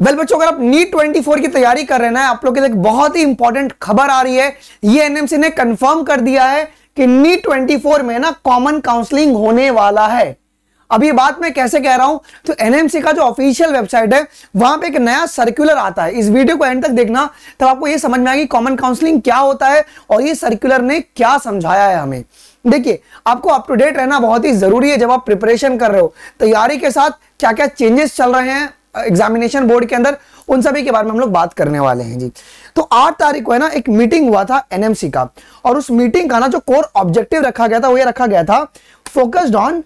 well बच्चों अगर आप नीट 24 e की तैयारी कर रहे हैं ना आप लोग के लिए एक बहुत ही इंपॉर्टेंट खबर आ रही है ये एनएमसी ने कंफर्म कर दिया है कि नीट 24 e में ना कॉमन काउंसलिंग होने वाला है अब ये बात मैं कैसे कह रहा हूं तो एनएमसी का जो ऑफिशियल वेबसाइट है वहां पे एक नया सर्कुलर आता है इस वीडियो को एंड तक देखना तब आपको ये समझ में आएगी कॉमन काउंसलिंग क्या होता है और ये सर्कुलर ने क्या समझाया है हमें देखिए आपको अप टू डेट रहना बहुत ही जरूरी है जब आप प्रिपरेशन कर रहे हो तैयारी के साथ क्या क्या चेंजेस चल रहे हैं एग्जामिनेशन बोर्ड के अंदर उन सभी के बारे में हम लोग बात करने वाले हैं जी तो आठ तारीख को है ना एक मीटिंग हुआ था एनएमसी का और उस मीटिंग का ना जो कोर ऑब्जेक्टिव रखा गया था वो ये रखा गया था focused on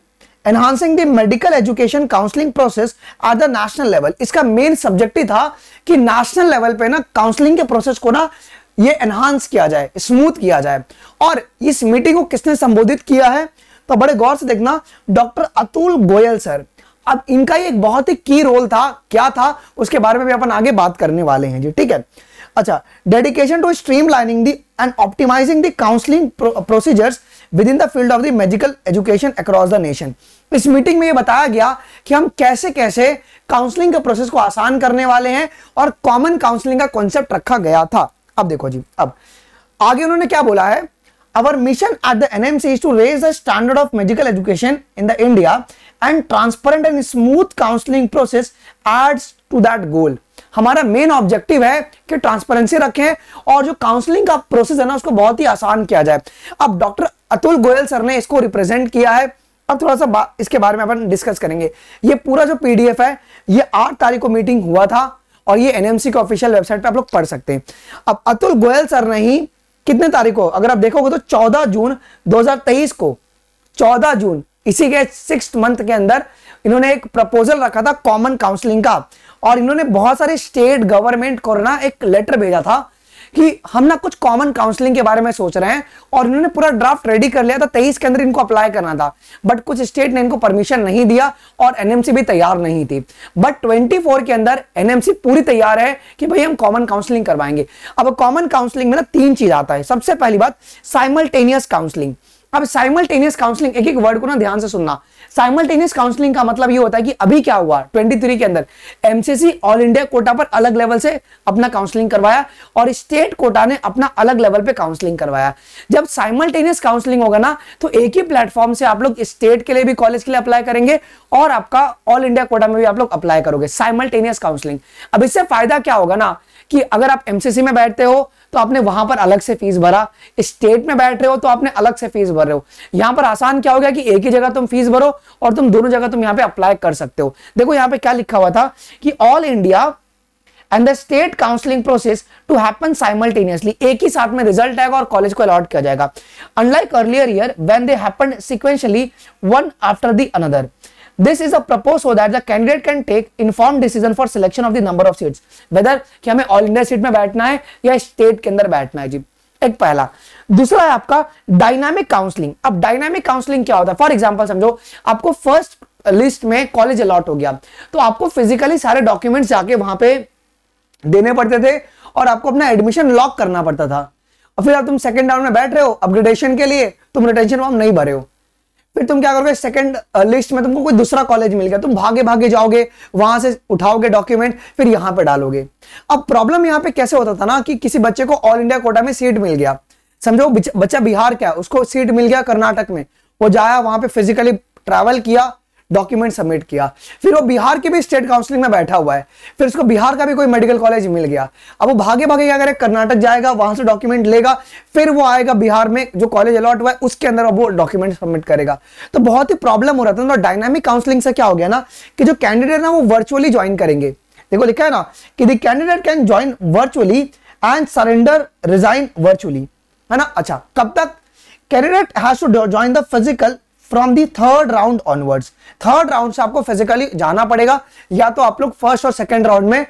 enhancing the medical education counselling process at the national level इसका मेन सब्जेक्ट ही था कि नेशनल लेवल पे ना काउंसलिंग के प्रोसेस को ना ये एनहांस किया जाए स्मूथ किया जाए और इस मीटिंग को किसने संबोधित किया है तो बड़े गौर से देखना डॉक्टर अतुल गोयल सर अब इनका एक बहुत ही की रोल था क्या था उसके बारे में भी अपन आगे बात करने वाले हैं जी ठीक है अच्छा dedication to streamlining the and optimising the counselling procedures within the field of the medical education across the nation इस मीटिंग में ये बताया गया कि हम कैसे कैसे काउंसलिंग के प्रोसेस को आसान करने वाले हैं और कॉमन काउंसलिंग का कॉन्सेप्ट रखा गया था अब देखो जी अब आगे उन्होंने क्या बोला है our mission at the NMC is to raise the standard of medical education in the India and transparent and smooth counselling process aids to that goal हमारा मेन ऑब्जेक्टिव है कि ट्रांसपेरेंसी रखें और जो काउंसलिंग का प्रोसेस है ना उसको बहुत ही आसान किया जाए अब डॉक्टर अतुल गोयल सर ने इसको रिप्रेजेंट किया है अब थोड़ा सा इसके बारे में अपन डिस्कस करेंगे ये पूरा जो पीडीएफ है ये आठ तारीख को मीटिंग हुआ था और ये एनएमसी के ऑफिशियल वेबसाइट पे आप लोग पढ़ सकते हैं अब अतुल गोयल सर ने ही कितने तारीख को अगर आप देखोगे तो 14 जून 2023 को 14 जून इसी के सिक्स मंथ के अंदर इन्होंने एक प्रपोजल रखा था कॉमन काउंसलिंग का और इन्होंने बहुत सारे स्टेट गवर्नमेंट को ना एक लेटर भेजा था कि हम ना कुछ कॉमन काउंसलिंग के बारे में सोच रहे हैं और इन्होंने पूरा ड्राफ्ट रेडी कर लिया था तेईस के अंदर इनको अप्लाई करना था बट कुछ स्टेट ने इनको परमिशन नहीं दिया और एनएमसी भी तैयार नहीं थी बट 24 के अंदर एनएमसी पूरी तैयार है कि भाई हम कॉमन काउंसलिंग करवाएंगे अब कॉमन काउंसलिंग में ना तीन चीज आता है सबसे पहली बात साइमल्टेनियस काउंसलिंग अब साइमल्टेनियस काउंसलिंग एक एक वर्ड को ना ध्यान से सुनना साइमल्टेनियस काउंसलिंग का मतलब ये होता है कि अभी क्या हुआ 23 के अंदर एमसीसी ऑल इंडिया कोटा पर अलग लेवल से अपना काउंसलिंग करवाया और स्टेट कोटा ने अपना अलग लेवल पे काउंसलिंग करवाया जब साइमल्टेनियस काउंसलिंग होगा ना तो एक ही प्लेटफॉर्म से आप लोग स्टेट के लिए भी कॉलेज के लिए अप्लाई करेंगे और आपका ऑल इंडिया कोटा में भी आप लोग अप्लाई करोगे साइमल्टेनियस काउंसलिंग अब इससे फायदा क्या होगा ना कि अगर आप एमसीसी में बैठते हो तो आपने वहां पर अलग से फीस भरा स्टेट में बैठ रहे हो तो आपने अलग से फीस भर रहे हो यहां पर आसान क्या हो गया कि एक ही जगह तुम फीस भरो और तुम दोनों जगह तुम यहां पे अप्लाई कर सकते हो देखो यहां पे क्या लिखा हुआ था कि all India and the state counselling process to happen simultaneously एक ही साथ में रिजल्ट आएगा और कॉलेज को अलॉट किया जाएगा unlike earlier year when they happen sequentially one after the another this is a propose so that the candidate can take informed decision for selection of the number of seats whether कि हमें all India seat में बैठना है या state के अंदर बैठना है जी एक पहला दूसरा है आपका डायनामिक काउंसलिंग अब डायनामिक काउंसलिंग क्या होता है फॉर एग्जाम्पल समझो आपको फर्स्ट लिस्ट में कॉलेज अलॉट हो गया तो आपको फिजिकली सारे डॉक्यूमेंट्स जाके वहां पे देने पड़ते थे और आपको अपना एडमिशन लॉक करना पड़ता था और फिर अब तुम सेकंड राउंड में बैठ रहे हो अपग्रेडेशन के लिए तुम रिटेंशन फॉर्म नहीं भरे हो फिर तुम क्या करोगे सेकंड लिस्ट uh, में तुमको कोई दूसरा कॉलेज मिल गया तुम भागे भागे जाओगे वहां से उठाओगे डॉक्यूमेंट फिर यहां पे डालोगे अब प्रॉब्लम यहां पे कैसे होता था ना कि किसी बच्चे को ऑल इंडिया कोटा में सीट मिल गया समझो बच्चा बिहार का उसको सीट मिल गया कर्नाटक में वो जाया वहां पे फिजिकली ट्रैवल किया डॉक्यूमेंट सबमिट किया फिर वो बिहार के भी स्टेट काउंसिलिंग में बैठा हुआ है फिर उसको बिहार का भी कोई मेडिकल कॉलेज मिल गया अब वो भागे भागे क्या करे कर्नाटक जाएगा वहां से डॉक्यूमेंट लेगा फिर वो आएगा बिहार में जो कॉलेज अलॉट हुआ है उसके अंदर वो डॉक्यूमेंट सबमिट करेगा तो बहुत ही प्रॉब्लम हो रहा था डायनामिक काउंसिलिंग तो से क्या हो गया ना कि जो कैंडिडेट ना वो वर्चुअली ज्वाइन करेंगे देखो लिखा है ना कि the candidate can join virtually and surrender resign virtually है ना अच्छा कब तक candidate has to join the physical from the third round onwards third round से आपको फिजिकली जाना पड़ेगा या तो आप लोग फर्स्ट और सेकेंड राउंड में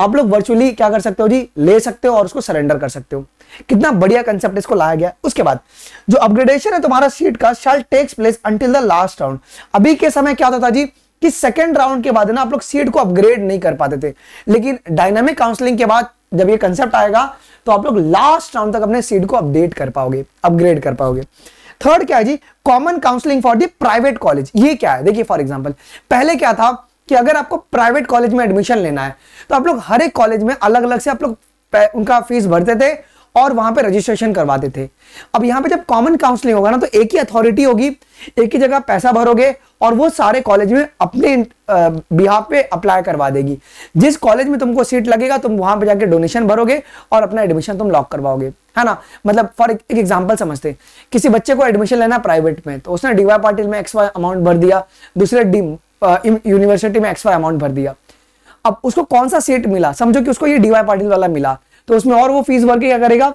आप लोग वर्चुअली क्या कर सकते हो जी ले सकते हो और उसको सरेंडर कर सकते हो कितना बढ़िया कंसेप्ट इसको लाया गया उसके बाद जो अपग्रेडेशन है तुम्हारा सीट का shall takes place until the last round अभी के समय क्या होता था जी कि सेकेंड राउंड के बाद ना आप लोग सीट को अपग्रेड नहीं कर पाते थे लेकिन डायनामिक काउंसलिंग के बाद जब ये कंसेप्ट आएगा तो आप लोग लास्ट राउंड तक अपने सीट को अपडेट कर पाओगे अपग्रेड कर पाओगे थर्ड क्या है जी common counselling for the private college ये क्या है देखिए फॉर एग्जाम्पल पहले क्या था कि अगर आपको प्राइवेट कॉलेज में एडमिशन लेना है तो आप लोग हर एक कॉलेज में अलग अलग से आप लोग उनका फीस भरते थे और वहां पे रजिस्ट्रेशन करवाते थे अब यहाँ पे जब कॉमन काउंसलिंग होगा ना तो एक ही अथॉरिटी होगी एक ही जगह पैसा भरोगे और वो सारे कॉलेज में अपने बिहाफ पे अप्लाई करवा देगी जिस कॉलेज में तुमको सीट लगेगा तुम वहां पे जाके डोनेशन भरोगे और अपना एडमिशन तुम लॉक करवाओगे है ना मतलब फॉर एक एग्जाम्पल समझते किसी बच्चे को एडमिशन लेना प्राइवेट में तो उसने डीवाई पाटिल में एक्स वाई अमाउंट भर दिया दूसरे यूनिवर्सिटी में एक्स वाई अमाउंट भर दिया अब उसको कौन सा सीट मिला समझो कि उसको ये डीवाई पाटिल वाला मिला तो उसमें और वो फीस भर के क्या करेगा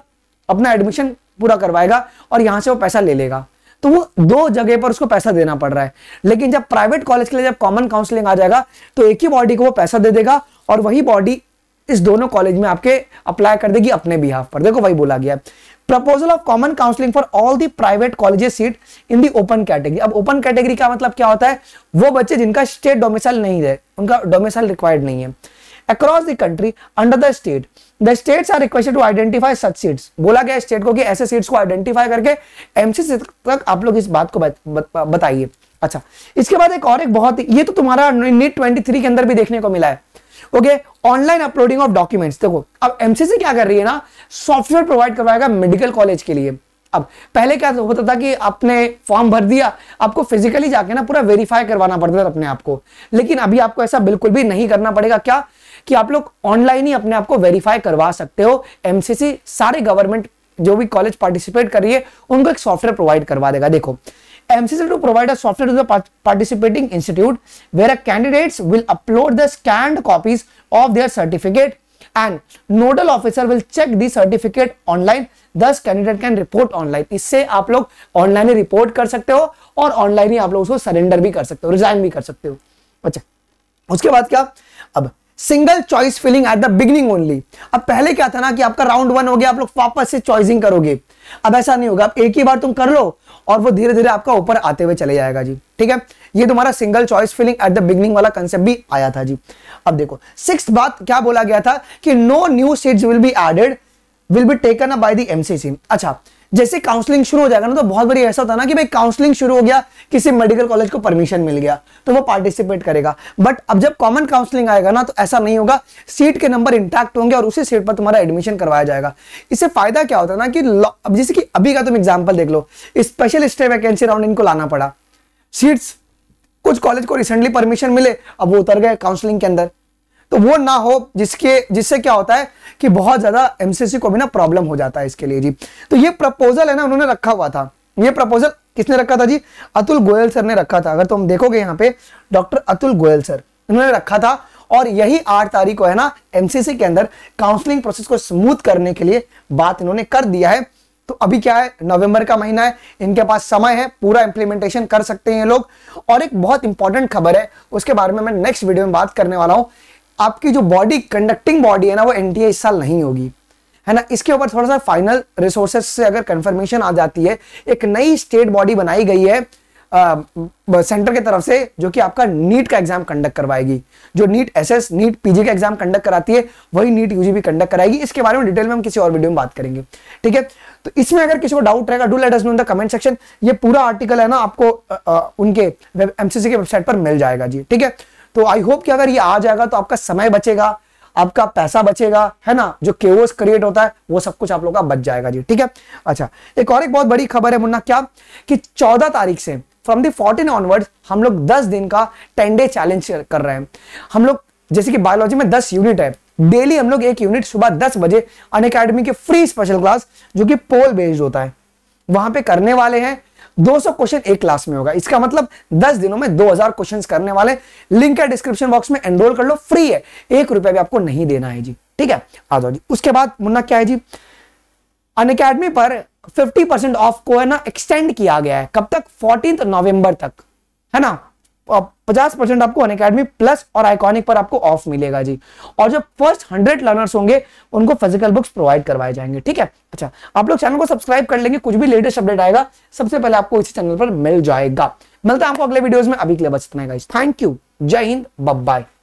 अपना एडमिशन पूरा करवाएगा और यहाँ से वो पैसा ले लेगा तो वो दो जगह पर उसको पैसा देना पड़ रहा है लेकिन जब प्राइवेट कॉलेज के लिए जब कॉमन काउंसलिंग आ जाएगा तो एक ही बॉडी को वो पैसा दे देगा और वही बॉडी इस दोनों कॉलेज में आपके अप्लाई कर देगी अपने बिहाफ पर देखो वही बोला गया proposal of common counselling for all the private colleges seat in the open category अब ओपन कैटेगरी का मतलब क्या होता है वो बच्चे जिनका स्टेट डोमिसाइल नहीं है उनका डोमिसाइल रिक्वायर्ड नहीं है across the country under the state the states are requested to identify such seats बोला गया स्टेट को कि ऐसे सीट्स को आइडेंटिफाई करके एमसीसी तक आप लोग इस बात को बताइए अच्छा इसके बाद एक और एक बहुत ये तो तुम्हारा नीट ट्वेंटी थ्री के अंदर भी देखने को मिला है okay online uploading of documents देखो अब एमसीसी क्या कर रही है ना सॉफ्टवेयर प्रोवाइड करवाएगा मेडिकल कॉलेज के लिए अब पहले क्या होता था कि आपने फॉर्म भर दिया आपको फिजिकली जाके ना पूरा वेरीफाई करवाना पड़ता था अपने आपको लेकिन अभी आपको ऐसा बिल्कुल भी नहीं करना पड़ेगा क्या कि आप लोग ऑनलाइन ही अपने आप को वेरीफाई करवा सकते हो एमसीसी सारे गवर्नमेंट जो भी कॉलेज पार्टिसिपेट कर रही है उनको एक सॉफ्टवेयर प्रोवाइड करवा देगा देखो MCC to provide a software to the participating institute where a candidates will upload the scanned copies of their certificate and nodal officer will check the certificate online thus candidate can report online इससे आप लोग online ही report कर सकते हो और online ही आप लोग उसको सरेंडर भी कर सकते हो रिजाइन भी कर सकते हो अच्छा उसके बाद क्या single choice filling at the beginning only अब पहले क्या था ना कि आपका राउंड वन हो गया आप लोग वापस से चॉइसिंग करोगे अब ऐसा नहीं होगा आप एक ही बार तुम कर लो और वो धीरे धीरे आपका ऊपर आते हुए चले जाएगा जी ठीक है ये तुम्हारा single choice filling at the beginning वाला कंसेप्ट भी आया था जी अब देखो सिक्स बात क्या बोला गया था कि no new seats will be added will be taken up by MCC अच्छा जैसे काउंसलिंग शुरू हो जाएगा ना तो बहुत बड़ी ऐसा होता है ना कि भाई काउंसलिंग शुरू हो गया किसी मेडिकल कॉलेज को परमिशन मिल गया तो वो पार्टिसिपेट करेगा बट अब जब कॉमन काउंसलिंग आएगा ना तो ऐसा नहीं होगा सीट के नंबर इंटैक्ट होंगे और उसी सीट पर तुम्हारा एडमिशन करवाया जाएगा इससे फायदा क्या होता है ना कि अब जैसे कि अभी का तुम एग्जाम्पल देख लो स्पेशल स्टे वैकेंसी राउंड इनको लाना पड़ा सीट्स कुछ कॉलेज को रिसेंटली परमिशन मिले अब वो उतर गए काउंसलिंग के अंदर तो वो ना हो जिसके जिससे क्या होता है कि बहुत ज़्यादा एमसीसी को भी ना प्रॉब्लम हो जाता है इसके लिए जी तो ये प्रपोजल है ना उन्होंने रखा हुआ था ये प्रपोजल किसने रखा था जी अतुल गोयल सर ने रखा था अगर तो हम देखोगे यहाँ पे डॉक्टर अतुल गोयल सर उन्होंने रखा था और यही आठ तारीख को है ना एमसीसी के अंदर काउंसलिंग प्रोसेस को स्मूथ करने के लिए बात इन्होंने कर दिया है तो अभी क्या है नवंबर का महीना है इनके पास समय है पूरा इंप्लीमेंटेशन कर सकते हैं ये लोग और एक बहुत इंपॉर्टेंट खबर है उसके बारे में मैं नेक्स्ट वीडियो में बात करने वाला हूँ आपकी जो बॉडी कंडक्टिंग बॉडी है ना वो एनटीए इस साल नहीं होगी है ना इसके ऊपर थोड़ा सा फाइनल रिसोर्सेस से अगर कंफर्मेशन आ जाती है एक नई स्टेट बॉडी बनाई गई है सेंटर के तरफ से जो कि आपका नीट का एग्जाम कंडक्ट करवाएगी जो NEET S S NEET PG का एग्जाम कंडक्ट कराती है वही नीट यूजी भी कंडक्ट कराएगी इसके बारे में डिटेल में हम किसी और वीडियो में बात करेंगे ठीक है तो इसमें अगर किसी को डाउट रहेगा do let us know in the comment section ये पूरा आर्टिकल है ना आपको आ, आ, उनके एमसीसी के वेबसाइट पर मिल जाएगा जी ठीक है तो आई होप कि अगर ये आ जाएगा तो आपका समय बचेगा आपका पैसा बचेगा है ना जो केवस क्रिएट होता है वो सब कुछ आप लोग का बच जाएगा जी ठीक है अच्छा एक और एक बहुत बड़ी खबर है मुन्ना क्या कि 14 तारीख से फ्रॉम दी फोर्टीन ऑनवर्ड हम लोग 10 दिन का 10 डे चैलेंज कर रहे हैं हम लोग जैसे कि बायोलॉजी में 10 यूनिट है डेली हम लोग एक यूनिट सुबह दस बजे अन अकेडमी के फ्री स्पेशल क्लास जो कि पोल बेस्ड होता है वहां पे करने वाले हैं 200 क्वेश्चन एक क्लास में होगा इसका मतलब 10 दिनों में 2000 क्वेश्चंस करने वाले लिंक है डिस्क्रिप्शन बॉक्स में एनरोल कर लो फ्री है एक रुपया भी आपको नहीं देना है जी ठीक है आ जाओ जी उसके बाद मुन्ना क्या है जी अन अकेडमी पर 50 परसेंट ऑफ को है ना एक्सटेंड किया गया है कब तक फोर्टीन नवंबर तक है ना पचास परसेंट आपको अनकेडमी प्लस और आइकॉनिक पर आपको ऑफ मिलेगा जी और जो फर्स्ट हंड्रेड लर्नर्स होंगे उनको फिजिकल बुक्स प्रोवाइड करवाए जाएंगे ठीक है अच्छा आप लोग चैनल को सब्सक्राइब कर लेंगे कुछ भी लेटेस्ट अपडेट आएगा सबसे पहले आपको इसी चैनल पर मिल जाएगा मिलता है आपको अगले वीडियोज में अभी के लिए बस थैंक यू जय हिंद बब बाय